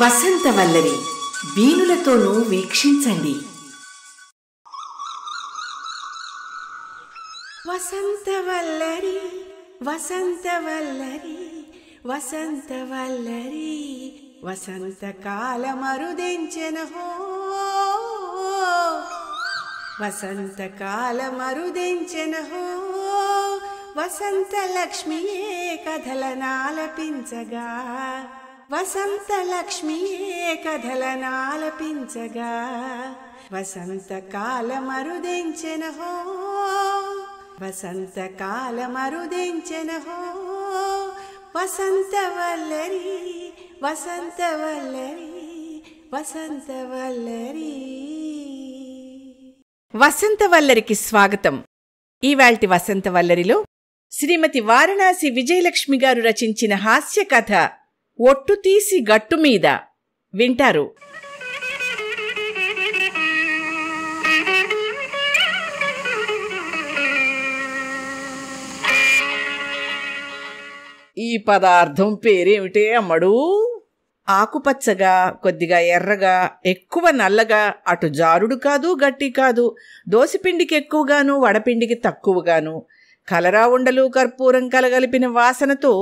వసంతవల్లరి బీనులతోనూ వీక్షించండి వసంతవల్లరి వసంతవల్లరి వసంతవల్లరి వసంతకాల మరుదెంచెనహో వసంతకాల మరుదెంచెనహో వసంత లక్ష్మియే కథలనాలపించగా వసంతలక్ష్మి కథలనాలపించగా వసంతకాలమరుదించెన హో వసంతకాలమరుదించెన హో వసంత వల్లరి వసంత వల్లరికి స్వాగతం ఈవాల్టి వల్లరిలో శ్రీమతి వారణాసి విజయలక్ష్మి గారు రచించిన హాస్య కథ ఒట్టు తీసి గట్టు మీద వింటారు ఈ పదార్థం పేరేమిటే అమ్మడు ఆకుపచ్చగా కొద్దిగా ఎర్రగా ఎక్కువ నల్లగా అటు జారుడు కాదు గట్టి కాదు దోసిపిండికి ఎక్కువగాను వడపిండికి తక్కువగాను కలరా ఉండలు కర్పూరం కలగలిపిన వాసనతో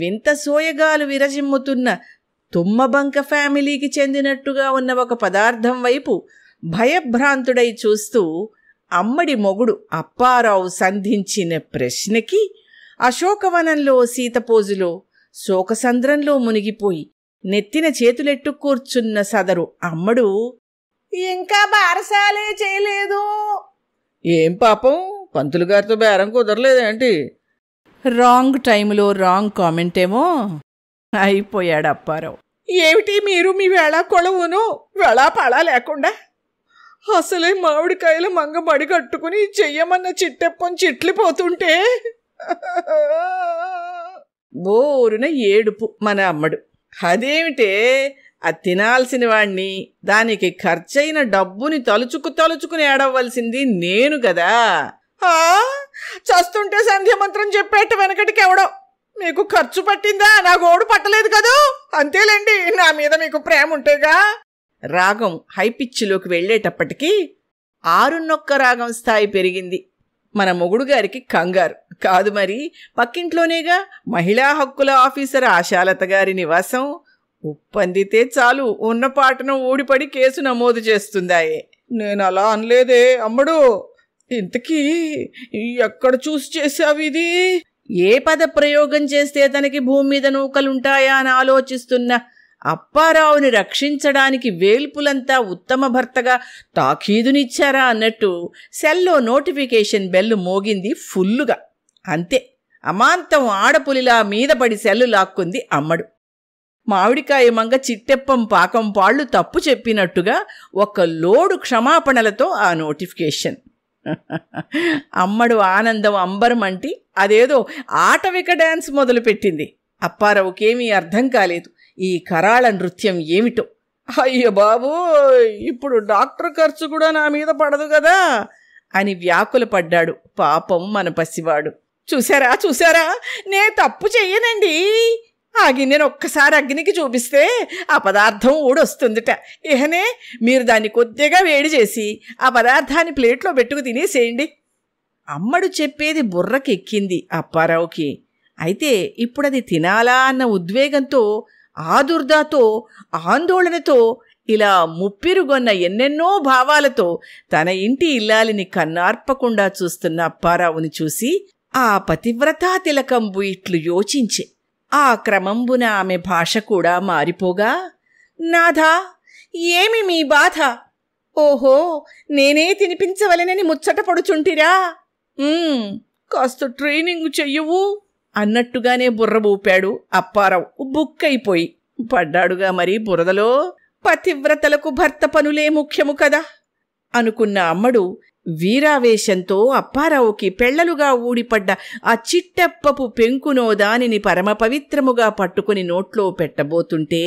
వింత సోయగాలు విరజిమ్ముతున్న తుమ్మబంక ఫ్యామిలీకి చెందినట్టుగా ఉన్న ఒక పదార్థం వైపు భయభ్రాంతుడై చూస్తూ అమ్మడి మొగుడు అప్పారావు సంధించిన ప్రశ్నకి అశోకవనంలో సీతపోజులో శోకసంద్రంలో మునిగిపోయి నెత్తిన చేతులెట్టు కూర్చున్న సదరు అమ్మడు ఇంకా బారసాలే చేయలేదు ఏం పాపం పంతులు గారితో బేరం కుదరలేదేంటి రాంగ్ టైంలో రాంగ్ కామెంట్ ఏమో అయిపోయాడు అప్పారావు ఏమిటి మీరు మీ వేళ కొలవును వేళా పాళా లేకుండా అసలే మామిడికాయలు మంగ మడి కట్టుకుని చెయ్యమన్న చిట్టెప్పని చిట్లిపోతుంటే బోరున ఏడుపు మన అమ్మడు అదేమిటే అది తినాల్సిన వాణ్ణి దానికి ఖర్చయిన డబ్బుని తలుచుకు తలుచుకుని ఏడవలసింది నేను కదా చస్తుంటే సంధ్యమంత్రం చెప్పేట వెనకటికి ఎవడో మీకు ఖర్చు పట్టిందా నా గోడు పట్టలేదు కదూ అంతేలేండి నా మీద మీకు ప్రేమ ఉంటేగా రాగం హైపిచ్చిలోకి వెళ్ళేటప్పటికీ ఆరున్నొక్క రాగం స్థాయి పెరిగింది మన మొగుడు గారికి కంగారు కాదు మరి పక్కింట్లోనేగా మహిళా హక్కుల ఆఫీసర్ ఆశాలత గారి నివాసం ఉప్పందితే చాలు ఉన్న పాటను ఊడిపడి కేసు నమోదు చేస్తుందాయే నేను అలా అనలేదే అమ్మడు ఇంతకీ ఎక్కడ చూసి ఇది ఏ పద ప్రయోగం చేస్తే తనకి భూమి మీద నూకలుంటాయా అని ఆలోచిస్తున్న అప్పారావుని రక్షించడానికి వేల్పులంతా ఉత్తమ భర్తగా తాఖీదునిచ్చారా అన్నట్టు సెల్లో నోటిఫికేషన్ బెల్ మోగింది ఫుల్లుగా అంతే అమాంతం ఆడపులిలా మీద పడి సెల్లు లాక్కుంది అమ్మడు మామిడికాయ మంగ చిట్టెప్పం పాకం పాళ్ళు తప్పు చెప్పినట్టుగా ఒక లోడు క్షమాపణలతో ఆ నోటిఫికేషన్ అమ్మడు ఆనందం అంబరం అంటే అదేదో ఆటవిక డ్యాన్స్ మొదలుపెట్టింది అప్పారావుకేమీ అర్థం కాలేదు ఈ కరాళ నృత్యం ఏమిటో అయ్యో బాబు ఇప్పుడు డాక్టర్ ఖర్చు కూడా నా మీద పడదు కదా అని వ్యాకులపడ్డాడు పాపం మన పసివాడు చూసారా చూసారా నే తప్పు చెయ్యనండి ఆ గిన్నెను ఒక్కసారి అగ్నికి చూపిస్తే ఆ పదార్థం ఊడొస్తుందిట ఇహనే మీరు దాన్ని కొద్దిగా వేడి చేసి ఆ పదార్థాన్ని ప్లేట్లో పెట్టుకు తినేసేయండి అమ్మడు చెప్పేది బుర్రకెక్కింది అప్పారావుకి అయితే ఇప్పుడది తినాలా అన్న ఉద్వేగంతో ఆదుర్దాతో ఆందోళనతో ఇలా ముప్పిరుగొన్న ఎన్నెన్నో భావాలతో తన ఇంటి ఇల్లాలిని కన్నార్పకుండా చూస్తున్న అప్పారావుని చూసి ఆ పతివ్రతా తిలకంబు ఇట్లు యోచించే ఆ క్రమంబున ఆమె భాష కూడా మారిపోగా నాథా ఏమి మీ బాధ ఓహో నేనే తినిపించవలెనని ముచ్చట పడుచుంటిరా కాస్త ట్రైనింగ్ చెయ్యవు అన్నట్టుగానే బుర్ర ఊపాడు అప్పారావు బుక్కైపోయి పడ్డాడుగా మరి బురదలో పతివ్రతలకు భర్త పనులే ముఖ్యము కదా అనుకున్న అమ్మడు వీరావేశంతో అప్పారావుకి పెళ్లలుగా ఊడిపడ్డ ఆ చిట్టెప్పపు పెంకునో దానిని పరమపవిత్రముగా పట్టుకుని నోట్లో పెట్టబోతుంటే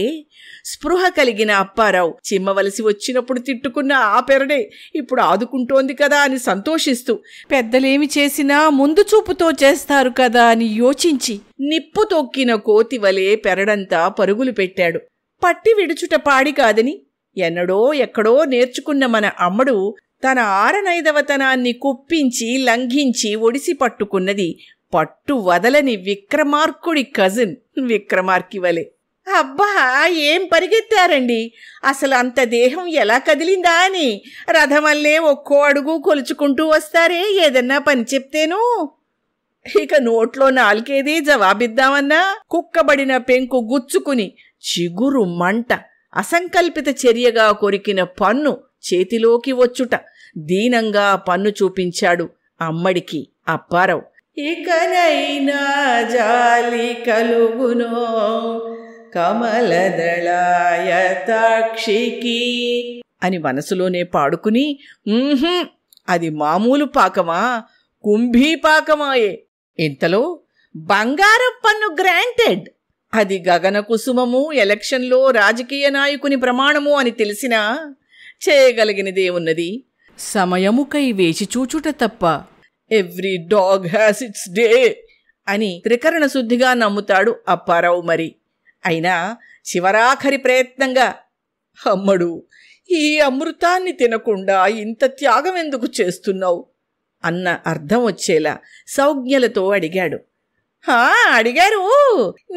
స్పృహ కలిగిన అప్పారావు చిమ్మవలసి వచ్చినప్పుడు తిట్టుకున్న ఆ పెరడే ఇప్పుడు ఆదుకుంటోంది కదా అని సంతోషిస్తూ పెద్దలేమి చేసినా ముందు చూపుతో చేస్తారు కదా అని యోచించి నిప్పు తొక్కిన కోతి వలె పెరడంతా పరుగులు పెట్టాడు పట్టి విడుచుట పాడి కాదని ఎన్నడో ఎక్కడో నేర్చుకున్న మన అమ్మడు తన ఆరనైదవతనాన్ని కుప్పించి లంఘించి ఒడిసి పట్టుకున్నది పట్టు వదలని విక్రమార్కుడి కజిన్ వలె అబ్బా ఏం పరిగెత్తారండి అసలు అంత దేహం ఎలా కదిలిందా అని రథమల్లే ఒక్కో అడుగు కొలుచుకుంటూ వస్తారే ఏదన్నా పని చెప్తేను ఇక నోట్లో నాలుకేది జవాబిద్దామన్నా కుక్కబడిన పెంకు గుచ్చుకుని చిగురు మంట అసంకల్పిత చర్యగా కొరికిన పన్ను చేతిలోకి వచ్చుట దీనంగా పన్ను చూపించాడు అమ్మడికి అప్పారావు ఇకనైనా జాలి కలుగునో కమలదళాయతాక్షికి అని మనసులోనే పాడుకుని అది మామూలు పాకమా కుంభీ పాకమాయే ఇంతలో బంగారం పన్ను గ్రాంటెడ్ అది గగన కుసుమము ఎలక్షన్లో రాజకీయ నాయకుని ప్రమాణము అని తెలిసినా ఉన్నది సమయముకై వేచి చూచుట తప్ప every dog has its day అని త్రికరణ శుద్ధిగా నమ్ముతాడు అప్పారావు మరి అయినా శివరాఖరి ప్రయత్నంగా అమ్మడు ఈ అమృతాన్ని తినకుండా ఇంత త్యాగం ఎందుకు చేస్తున్నావు అన్న అర్థం వచ్చేలా సౌజ్ఞలతో అడిగాడు హా అడిగారు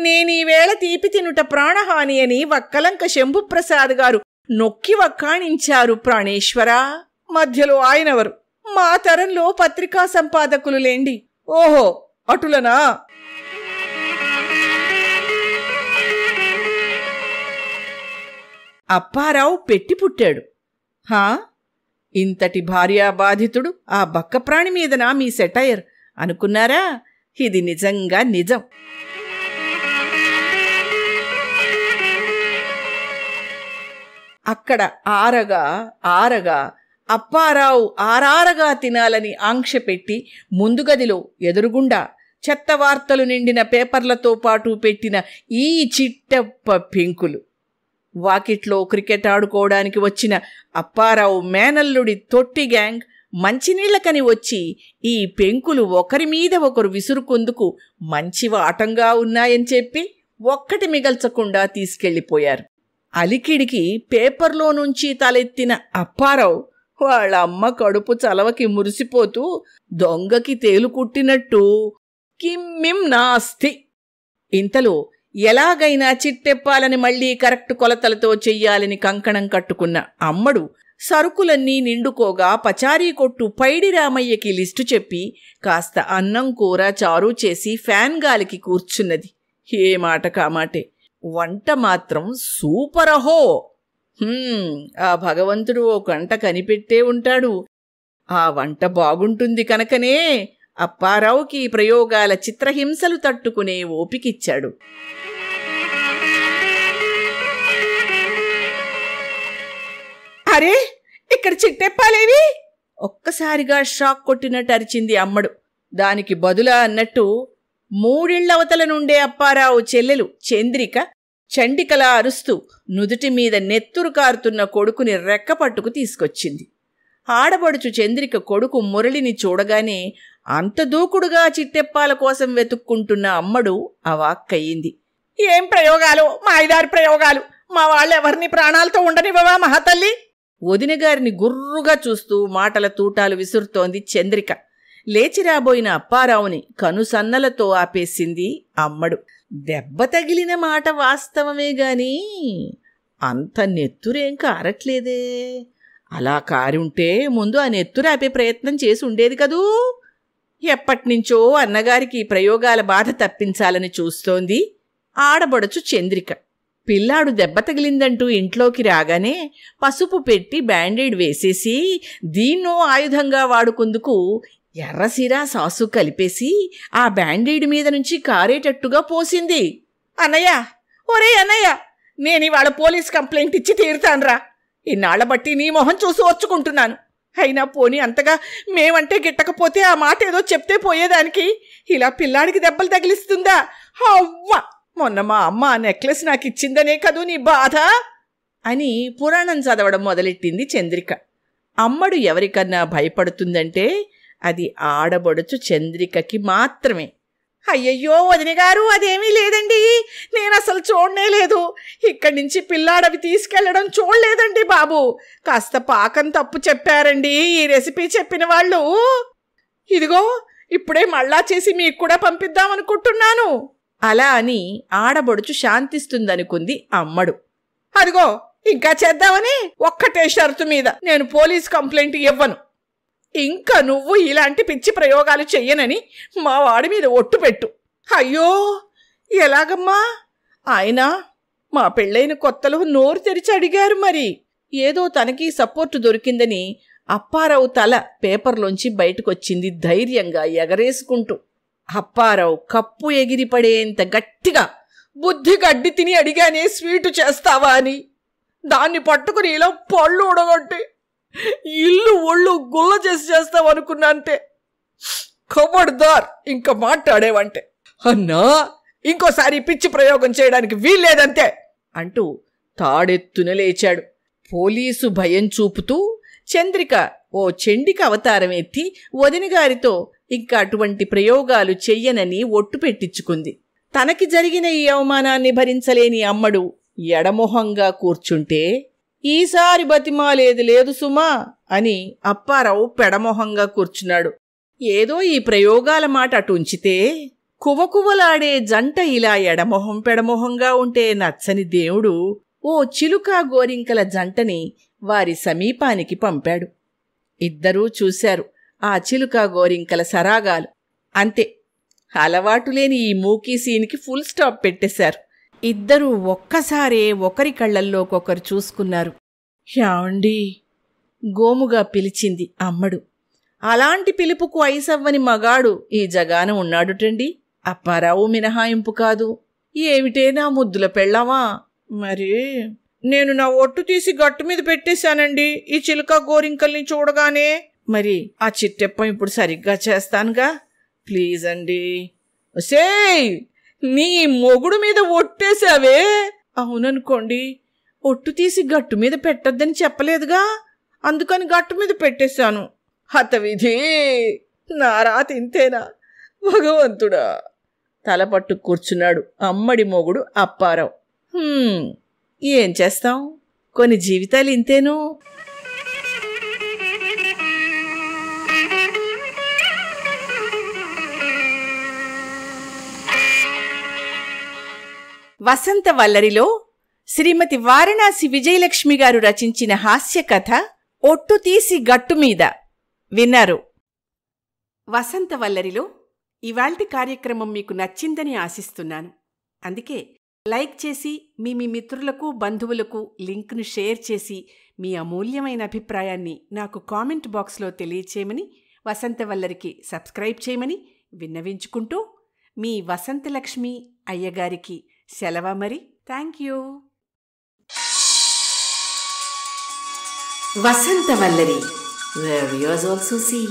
నేనీవేళ తీపి తినుట ప్రాణహాని అని వక్కలంక శంభుప్రసాద్ గారు నొక్కి వక్కాణించారు ప్రాణేశ్వర మధ్యలో ఆయనవరు మా తరంలో పత్రికా సంపాదకులు లేండి ఓహో అటులనా అప్పారావు పెట్టి పుట్టాడు హా ఇంతటి బాధితుడు ఆ బక్క ప్రాణి మీదనా మీ సెటైర్ అనుకున్నారా ఇది నిజంగా నిజం అక్కడ ఆరగా ఆరగా అప్పారావు ఆరారగా తినాలని ఆంక్ష పెట్టి ముందుగదిలో ఎదురుగుండా చెత్త వార్తలు నిండిన పేపర్లతో పాటు పెట్టిన ఈ చిట్టప్ప పెంకులు వాకిట్లో క్రికెట్ ఆడుకోవడానికి వచ్చిన అప్పారావు మేనల్లుడి తొట్టి గ్యాంగ్ మంచినీళ్ళకని వచ్చి ఈ పెంకులు ఒకరి మీద ఒకరు విసురుకుందుకు మంచివాటంగా ఉన్నాయని చెప్పి ఒక్కటి మిగల్చకుండా తీసుకెళ్ళిపోయారు అలికిడికి పేపర్లో నుంచి తలెత్తిన అప్పారావు వాళ్ళమ్మ కడుపు చలవకి మురిసిపోతూ దొంగకి తేలుకుట్టినట్టు కిమ్మిం నాస్తి ఇంతలో ఎలాగైనా చిట్టెప్పాలని మళ్లీ కరెక్ట్ కొలతలతో చెయ్యాలని కంకణం కట్టుకున్న అమ్మడు సరుకులన్నీ నిండుకోగా పచారీ కొట్టు పైడి రామయ్యకి లిస్టు చెప్పి కాస్త అన్నం కూర చారు చేసి ఫ్యాన్ గాలికి కూర్చున్నది ఏ మాట కామాటే వంట మాత్రం సూపరహో ఆ భగవంతుడు ఓ గంట కనిపెట్టే ఉంటాడు ఆ వంట బాగుంటుంది కనుకనే అప్పారావుకి ప్రయోగాల చిత్రహింసలు తట్టుకునే ఓపికిచ్చాడు అరే ఇక్కడ చిట్టెప్పాలేవి ఒక్కసారిగా షాక్ కొట్టినట్టు అరిచింది అమ్మడు దానికి బదులా అన్నట్టు మూడిళ్లవతల నుండే అప్పారావు చెల్లెలు చంద్రిక చండికలా అరుస్తూ నుదుటి మీద నెత్తురు కారుతున్న కొడుకుని రెక్కపట్టుకు తీసుకొచ్చింది ఆడబడుచు చంద్రిక కొడుకు మురళిని చూడగానే అంత దూకుడుగా చిట్టెప్పాల కోసం వెతుక్కుంటున్న అమ్మడు అవాక్కయింది ఏం ప్రయోగాలు మాయిదారి ప్రయోగాలు మా వాళ్ళెవరిని ప్రాణాలతో ఉండనివ్వవా మహాతల్లి వదినగారిని గుర్రుగా చూస్తూ మాటల తూటాలు విసురుతోంది చంద్రిక లేచిరాబోయిన అప్పారావుని కనుసన్నలతో ఆపేసింది అమ్మడు దెబ్బ తగిలిన మాట వాస్తవమే గాని అంత నెత్తురేం కారట్లేదే అలా ఉంటే ముందు ఆ నెత్తురు ఆపే ప్రయత్నం చేసి ఉండేది కదూ ఎప్పటినుంచో అన్నగారికి ప్రయోగాల బాధ తప్పించాలని చూస్తోంది ఆడబడచు చంద్రిక పిల్లాడు దెబ్బ తగిలిందంటూ ఇంట్లోకి రాగానే పసుపు పెట్టి బ్యాండేడ్ వేసేసి దీన్నో ఆయుధంగా వాడుకుందుకు ఎర్రసిరా సాసు కలిపేసి ఆ బ్యాండేడ్ మీద నుంచి కారేటట్టుగా పోసింది అన్నయ్య ఒరే అన్నయ్య నేను ఇవాళ పోలీస్ కంప్లైంట్ ఇచ్చి తీరుతాన్రా ఇన్నాళ్ల బట్టి నీ మొహం చూసి వచ్చుకుంటున్నాను అయినా పోని అంతగా మేమంటే గిట్టకపోతే ఆ మాట ఏదో చెప్తే పోయేదానికి ఇలా పిల్లాడికి దెబ్బలు తగిలిస్తుందా అవ్వ మొన్న మా అమ్మ ఆ నెక్లెస్ నాకు ఇచ్చిందనే కదూ నీ బాధ అని పురాణం చదవడం మొదలెట్టింది చంద్రిక అమ్మడు ఎవరికన్నా భయపడుతుందంటే అది ఆడబడుచు చంద్రికకి మాత్రమే అయ్యయ్యో వదిన గారు అదేమీ లేదండి నేను అసలు చూడనే లేదు ఇక్కడి నుంచి పిల్లాడవి తీసుకెళ్లడం చూడలేదండి బాబు కాస్త పాకం తప్పు చెప్పారండి ఈ రెసిపీ చెప్పిన వాళ్ళు ఇదిగో ఇప్పుడే మళ్ళా చేసి మీకు కూడా పంపిద్దాం అనుకుంటున్నాను అలా అని ఆడబడుచు శాంతిస్తుందనుకుంది అమ్మడు అదిగో ఇంకా చేద్దామని ఒక్కటే షరతు మీద నేను పోలీస్ కంప్లైంట్ ఇవ్వను ఇంకా నువ్వు ఇలాంటి పిచ్చి ప్రయోగాలు చెయ్యనని మా వాడి మీద ఒట్టు పెట్టు అయ్యో ఎలాగమ్మా ఆయన మా పెళ్ళైన కొత్తలో నోరు తెరిచి అడిగారు మరి ఏదో తనకి సపోర్ట్ దొరికిందని అప్పారావు తల పేపర్లోంచి బయటకొచ్చింది ధైర్యంగా ఎగరేసుకుంటూ అప్పారావు కప్పు ఎగిరిపడేంత గట్టిగా బుద్ధి గడ్డి తిని అడిగానే స్వీటు చేస్తావా అని దాన్ని పట్టుకుని ఇలా పళ్ళు ఉడగొట్టి ఇల్లు ఒళ్ళు గుల్ల చేసి చేస్తావు అనుకున్నా అంటే కబడ్దార్ ఇంకా మాట్లాడేవంటే అన్నా ఇంకోసారి పిచ్చి ప్రయోగం చేయడానికి వీల్లేదంతే అంటూ తాడెత్తున లేచాడు పోలీసు భయం చూపుతూ చంద్రిక ఓ చెండిక అవతారం ఎత్తి వదినగారితో ఇంకా అటువంటి ప్రయోగాలు చెయ్యనని ఒట్టు పెట్టించుకుంది తనకి జరిగిన ఈ అవమానాన్ని భరించలేని అమ్మడు ఎడమొహంగా కూర్చుంటే ఈసారి బతిమాలేది లేదు సుమా అని అప్పారావు పెడమొహంగా కూర్చున్నాడు ఏదో ఈ ప్రయోగాల మాట అటు ఉంచితే కువకువలాడే జంట ఇలా ఎడమొహం పెడమొహంగా ఉంటే నచ్చని దేవుడు ఓ చిలుకా గోరింకల జంటని వారి సమీపానికి పంపాడు ఇద్దరూ చూశారు ఆ చిలుకా గోరింకల సరాగాలు అంతే అలవాటులేని ఈ మూకీ సీన్కి ఫుల్ స్టాప్ పెట్టేశారు ఇద్దరూ ఒక్కసారే ఒకరి కళ్ళల్లోకొకరు చూసుకున్నారు హ్యాండి గోముగా పిలిచింది అమ్మడు అలాంటి పిలుపుకు ఐసవ్వని మగాడు ఈ జగాన ఉన్నాడుటండి అప్పారావు మినహాయింపు కాదు ఏమిటేనా ముద్దుల పెళ్ళావా మరి నేను నా ఒట్టు తీసి గట్టు మీద పెట్టేశానండి ఈ చిలుక గోరింకల్ని చూడగానే మరి ఆ చిట్టెప్ప ఇప్పుడు సరిగ్గా చేస్తానుగా ప్లీజ్ అండి ఒసేయ్ నీ మొగుడు మీద ఒట్టేశావే అవుననుకోండి ఒట్టు తీసి గట్టు మీద పెట్టద్దని చెప్పలేదుగా అందుకని గట్టు మీద పెట్టేశాను హతవిధి నా రాతి ఇంతేనా భగవంతుడా తలపట్టు కూర్చున్నాడు అమ్మడి మొగుడు అప్పారావు ఏం చేస్తాం కొన్ని జీవితాలు ఇంతేనూ వసంత వల్లరిలో శ్రీమతి వారణాసి విజయలక్ష్మి గారు రచించిన హాస్య కథ ఒట్టు తీసి గట్టుమీద విన్నారు వసంత వల్లరిలో ఇవాల్టి కార్యక్రమం మీకు నచ్చిందని ఆశిస్తున్నాను అందుకే లైక్ చేసి మీ మీ మిత్రులకు బంధువులకు లింక్ను షేర్ చేసి మీ అమూల్యమైన అభిప్రాయాన్ని నాకు కామెంట్ బాక్స్లో తెలియచేయమని వసంత వల్లరికి సబ్స్క్రైబ్ చేయమని విన్నవించుకుంటూ మీ వసంతలక్ష్మి అయ్యగారికి సెలవా మరి thank you Vasanthavallari where use also see